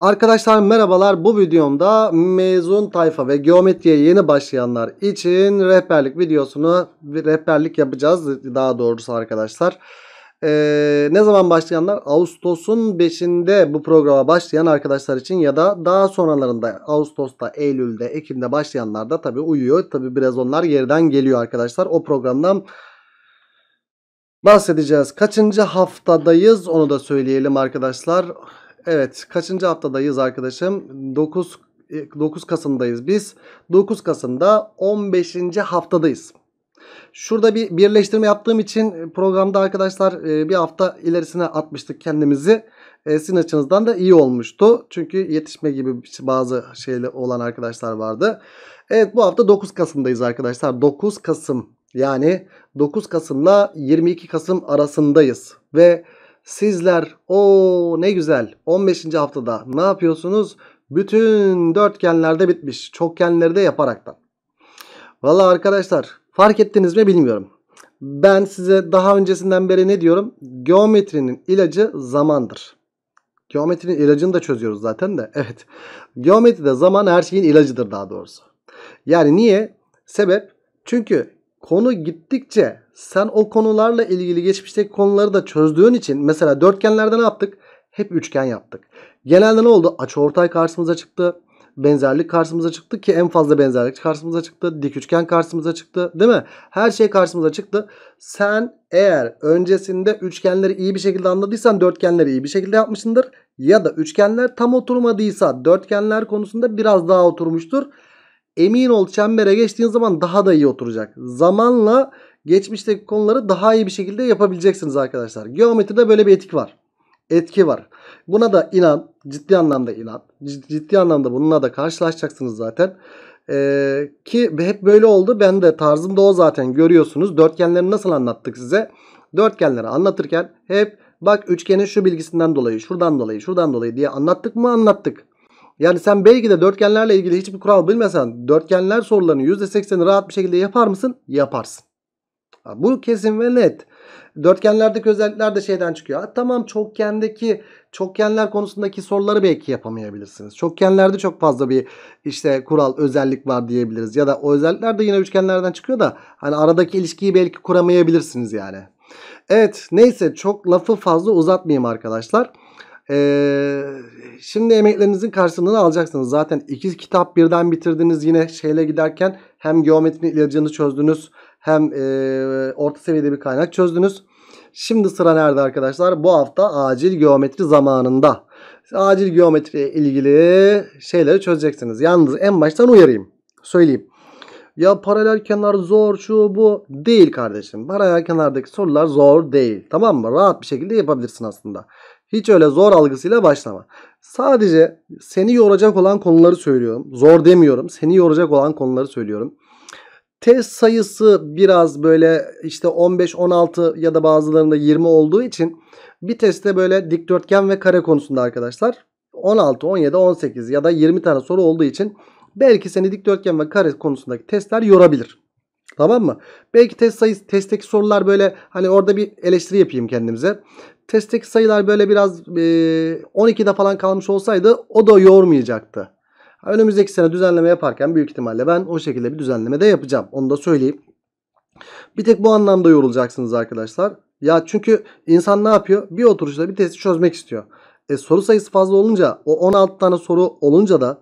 Arkadaşlar merhabalar bu videomda mezun tayfa ve geometriye yeni başlayanlar için rehberlik videosunu rehberlik yapacağız daha doğrusu arkadaşlar. Ee, ne zaman başlayanlar Ağustos'un 5'inde bu programa başlayan arkadaşlar için ya da daha sonralarında Ağustos'ta Eylül'de Ekim'de başlayanlar da tabi uyuyor. Tabi biraz onlar yerden geliyor arkadaşlar o programdan bahsedeceğiz. Kaçıncı haftadayız onu da söyleyelim Arkadaşlar. Evet kaçıncı haftadayız arkadaşım? 9 9 e, Kasım'dayız biz. 9 Kasım'da 15. haftadayız. Şurada bir birleştirme yaptığım için programda arkadaşlar e, bir hafta ilerisine atmıştık kendimizi. E, sizin açınızdan da iyi olmuştu. Çünkü yetişme gibi bazı şeyle olan arkadaşlar vardı. Evet bu hafta 9 Kasım'dayız arkadaşlar. 9 Kasım yani 9 Kasım'la 22 Kasım arasındayız. Ve Sizler o ne güzel 15. haftada ne yapıyorsunuz? Bütün dörtgenlerde bitmiş. Çokgenleri de yaparaktan. Valla arkadaşlar fark ettiniz mi bilmiyorum. Ben size daha öncesinden beri ne diyorum? Geometrinin ilacı zamandır. Geometrinin ilacını da çözüyoruz zaten de. Evet. Geometride zaman her şeyin ilacıdır daha doğrusu. Yani niye? Sebep çünkü konu gittikçe sen o konularla ilgili geçmişteki konuları da çözdüğün için mesela dörtgenlerde ne yaptık? Hep üçgen yaptık. Genelde ne oldu? Açıortay karşımıza çıktı. Benzerlik karşımıza çıktı ki en fazla benzerlik karşımıza çıktı. Dik üçgen karşımıza çıktı. Değil mi? Her şey karşımıza çıktı. Sen eğer öncesinde üçgenleri iyi bir şekilde anladıysan dörtgenleri iyi bir şekilde yapmışsındır. Ya da üçgenler tam oturmadıysa dörtgenler konusunda biraz daha oturmuştur emin ol çembere geçtiğin zaman daha da iyi oturacak. Zamanla geçmişteki konuları daha iyi bir şekilde yapabileceksiniz arkadaşlar. Geometride böyle bir etki var. Etki var. Buna da inan. Ciddi anlamda inan. Ciddi anlamda bununla da karşılaşacaksınız zaten. Ee, ki hep böyle oldu. Ben de tarzım da o zaten görüyorsunuz. Dörtgenleri nasıl anlattık size? Dörtgenleri anlatırken hep bak üçgenin şu bilgisinden dolayı, şuradan dolayı, şuradan dolayı diye anlattık mı anlattık. Yani sen belki de dörtgenlerle ilgili hiçbir kural bilmesen dörtgenler sorularını %80'i rahat bir şekilde yapar mısın? Yaparsın. Bu kesin ve net. Dörtgenlerdeki özellikler de şeyden çıkıyor. Ha, tamam çokgendeki çokgenler konusundaki soruları belki yapamayabilirsiniz. Çokgenlerde çok fazla bir işte kural özellik var diyebiliriz. Ya da o özellikler de yine üçgenlerden çıkıyor da hani aradaki ilişkiyi belki kuramayabilirsiniz yani. Evet neyse çok lafı fazla uzatmayayım arkadaşlar. Ee, şimdi emeklerinizin karşılığını alacaksınız. Zaten iki kitap birden bitirdiniz yine şeyle giderken hem geometri ilacını çözdünüz hem e, orta seviyede bir kaynak çözdünüz. Şimdi sıra nerede arkadaşlar? Bu hafta acil geometri zamanında. Acil geometriye ilgili şeyleri çözeceksiniz. Yalnız en baştan uyarayım. Söyleyeyim. Ya paralel kenar zor şu bu değil kardeşim. Paralel kenardaki sorular zor değil. Tamam mı? Rahat bir şekilde yapabilirsin aslında. Hiç öyle zor algısıyla başlama. Sadece seni yoracak olan konuları söylüyorum. Zor demiyorum. Seni yoracak olan konuları söylüyorum. Test sayısı biraz böyle işte 15, 16 ya da bazılarında 20 olduğu için bir testte böyle dikdörtgen ve kare konusunda arkadaşlar 16, 17, 18 ya da 20 tane soru olduğu için belki seni dikdörtgen ve kare konusundaki testler yorabilir. Tamam mı? Belki test sayısı, testteki sorular böyle hani orada bir eleştiri yapayım kendimize. Testteki sayılar böyle biraz e, 12'de falan kalmış olsaydı o da yormayacaktı. Önümüzdeki sene düzenleme yaparken büyük ihtimalle ben o şekilde bir düzenleme de yapacağım. Onu da söyleyeyim. Bir tek bu anlamda yorulacaksınız arkadaşlar. Ya çünkü insan ne yapıyor? Bir oturuşta bir testi çözmek istiyor. E, soru sayısı fazla olunca o 16 tane soru olunca da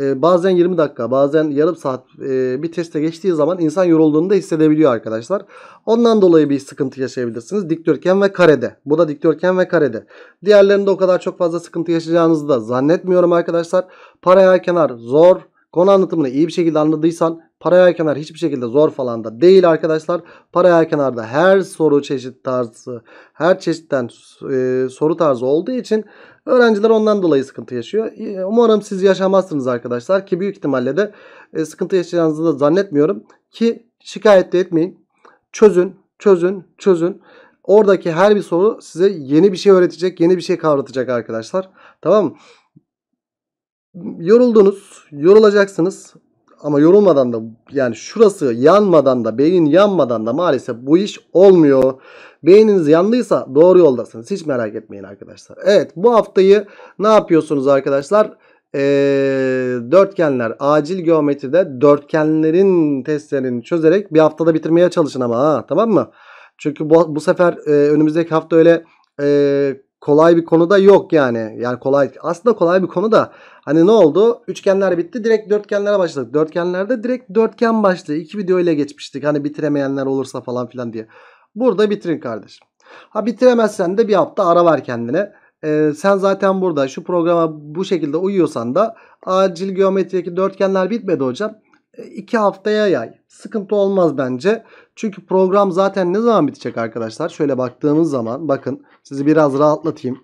ee, bazen 20 dakika bazen yarım saat e, bir teste geçtiği zaman insan yorulduğunu da hissedebiliyor arkadaşlar. Ondan dolayı bir sıkıntı yaşayabilirsiniz. Dikdörtgen ve karede. Bu da dikdörtgen ve karede. Diğerlerinde o kadar çok fazla sıkıntı yaşayacağınızı da zannetmiyorum arkadaşlar. Paraya kenar zor. Konu anlatımını iyi bir şekilde anladıysan Paraya kenar hiçbir şekilde zor falan da değil arkadaşlar. Paralel kenarda her soru çeşit tarzı, her çeşitten e, soru tarzı olduğu için öğrenciler ondan dolayı sıkıntı yaşıyor. E, umarım siz yaşamazsınız arkadaşlar ki büyük ihtimalle de e, sıkıntı yaşayacağınızı da zannetmiyorum. Ki şikayet de etmeyin. Çözün, çözün, çözün. Oradaki her bir soru size yeni bir şey öğretecek, yeni bir şey kavratacak arkadaşlar. Tamam mı? Yoruldunuz, yorulacaksınız ama yorulmadan da yani şurası yanmadan da beyin yanmadan da maalesef bu iş olmuyor. Beyniniz yandıysa doğru yoldasınız. Hiç merak etmeyin arkadaşlar. Evet bu haftayı ne yapıyorsunuz arkadaşlar? Ee, dörtgenler acil geometride dörtgenlerin testlerini çözerek bir haftada bitirmeye çalışın ama ha, tamam mı? Çünkü bu, bu sefer e, önümüzdeki hafta öyle e, kolay bir konu da yok yani. Yani kolay aslında kolay bir konu da hani ne oldu? Üçgenler bitti. Direkt dörtgenlere başladık. Dörtgenlerde direkt dörtgen başlığı. iki video ile geçmiştik. Hani bitiremeyenler olursa falan filan diye. Burada bitirin kardeşim. Ha bitiremezsen de bir hafta ara ver kendine. Ee, sen zaten burada şu programa bu şekilde uyuyorsan da acil geometrideki dörtgenler bitmedi hocam. 2 e, haftaya yay. Sıkıntı olmaz bence. Çünkü program zaten ne zaman bitecek arkadaşlar? Şöyle baktığımız zaman bakın sizi biraz rahatlatayım.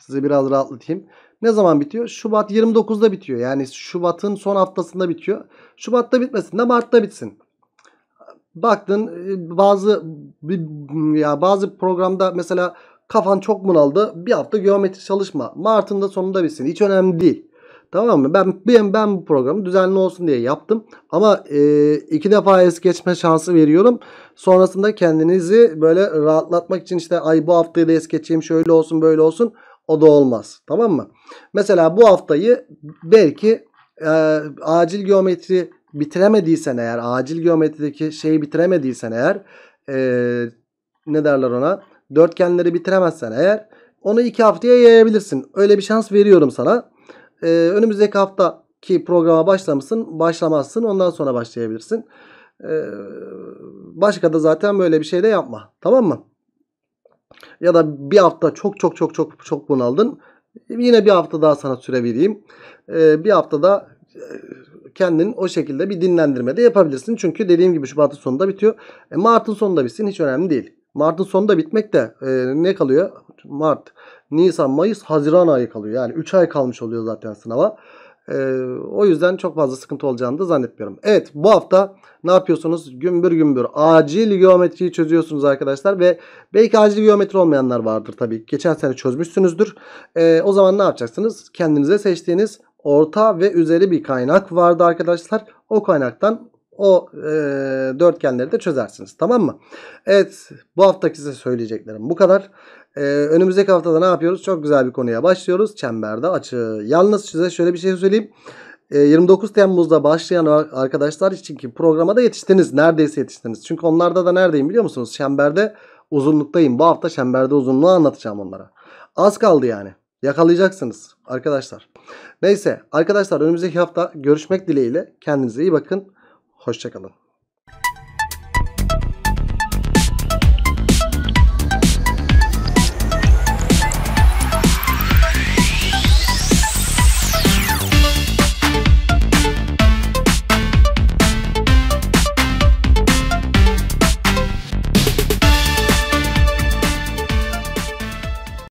Sizi biraz rahatlatayım. Ne zaman bitiyor? Şubat 29'da bitiyor. Yani Şubat'ın son haftasında bitiyor. Şubat'ta bitmesin de Mart'ta bitsin. Baktın e, bazı ya bazı programda mesela kafan çok bunaldı. Bir hafta geometri çalışma. Mart'ın da sonunda bitsin. Hiç önemli değil. Tamam mı? Ben ben, ben bu programı düzenli olsun diye yaptım. Ama e, iki defa es geçme şansı veriyorum. Sonrasında kendinizi böyle rahatlatmak için işte ay bu haftayı da es geçeyim şöyle olsun böyle olsun. O da olmaz. Tamam mı? Mesela bu haftayı belki e, acil geometri bitiremediysen eğer acil geometrideki şeyi bitiremediysen eğer e, ne derler ona dörtgenleri bitiremezsen eğer onu iki haftaya yayabilirsin. Öyle bir şans veriyorum sana e, önümüzdeki haftaki programa başlamışsın, başlamazsın. Ondan sonra başlayabilirsin. E, başka da zaten böyle bir şey de yapma. Tamam mı? Ya da bir hafta çok çok çok çok çok bunaldın. Yine bir hafta daha sana süre vereyim. Ee, e, bir da kendini o şekilde bir dinlendirme de yapabilirsin. Çünkü dediğim gibi Şubat'ın sonunda bitiyor. E, Mart'ın sonunda bitsin hiç önemli değil. Mart'ın sonunda bitmekte e, ne kalıyor? Mart, Nisan, Mayıs, Haziran ayı kalıyor. Yani 3 ay kalmış oluyor zaten sınava. E, o yüzden çok fazla sıkıntı olacağını da zannetmiyorum. Evet bu hafta ne yapıyorsunuz? Gümbür gümbür acil geometriyi çözüyorsunuz arkadaşlar ve belki acil geometri olmayanlar vardır tabii. Geçen sene çözmüşsünüzdür. E, o zaman ne yapacaksınız? Kendinize seçtiğiniz orta ve üzeri bir kaynak vardı arkadaşlar. O kaynaktan o e, dörtgenleri de çözersiniz. Tamam mı? Evet bu haftaki size söyleyeceklerim bu kadar. E, önümüzdeki haftada ne yapıyoruz? Çok güzel bir konuya başlıyoruz. Çemberde açı. Yalnız size şöyle bir şey söyleyeyim. E, 29 Temmuz'da başlayan arkadaşlar için ki programa da yetiştiniz. Neredeyse yetiştiniz. Çünkü onlarda da neredeyim biliyor musunuz? Çemberde uzunluktayım. Bu hafta çemberde uzunluğu anlatacağım onlara. Az kaldı yani. Yakalayacaksınız arkadaşlar. Neyse arkadaşlar önümüzdeki hafta görüşmek dileğiyle. Kendinize iyi bakın. Hoşçakalın.